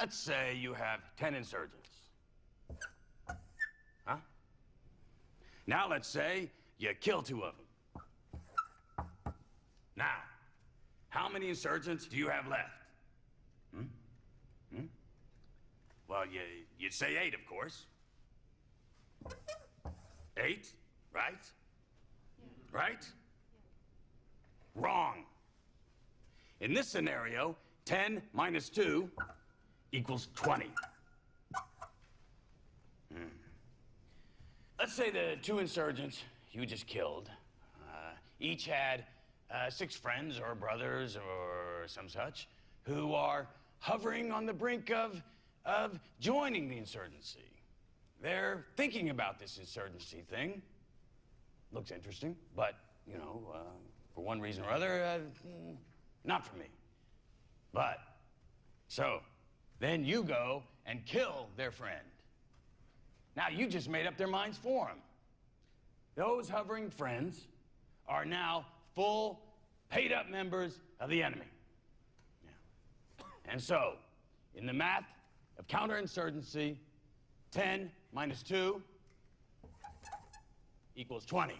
Let's say you have 10 insurgents. Huh? Now let's say you kill two of them. Now, how many insurgents do you have left? Hmm? Hmm? Well, you, you'd say eight, of course. Eight, right? Yeah. Right? Yeah. Wrong. In this scenario, 10 minus 2 equals 20. Hmm. Let's say the two insurgents you just killed uh, each had uh, six friends or brothers or some such who are hovering on the brink of, of joining the insurgency. They're thinking about this insurgency thing. Looks interesting, but, you know, uh, for one reason or other, uh, hmm, not for me. But, so, then you go and kill their friend. Now you just made up their minds for them. Those hovering friends are now full, paid up members of the enemy. Yeah. And so, in the math of counterinsurgency, 10 minus 2 equals 20.